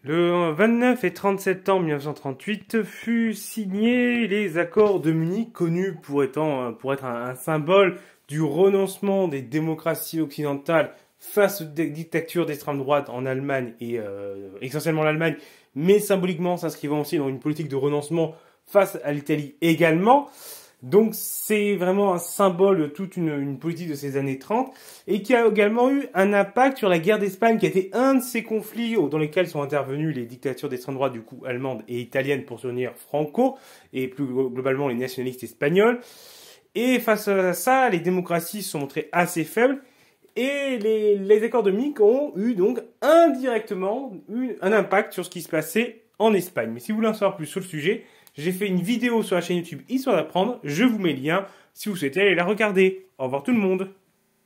Le 29 et 30 septembre 1938 fut signé les accords de Munich, connus pour, euh, être un, symbole du renoncement des démocraties occidentales face aux dictatures d'extrême droite en Allemagne et euh, essentiellement l'Allemagne, mais symboliquement s'inscrivant aussi dans une politique de renoncement face à l'Italie également. Donc c'est vraiment un symbole de toute une, politique de ces années 30 et qui a également eu un impact sur la guerre d'Espagne qui a été un de ces conflits dans lesquels sont intervenues les dictatures d'extrême droite du coup allemande et italienne pour soutenir Franco et plus globalement les nationalistes espagnols. Et face à ça, les démocraties se sont montrées assez faibles et les, accords de Munich ont eu donc indirectement un impact sur ce qui se passait en Espagne. Mais si vous voulez en savoir plus sur le sujet, j'ai fait une vidéo sur la chaîne YouTube Histoire d'apprendre. Je vous mets le lien si vous souhaitez aller la regarder. Au revoir tout le monde.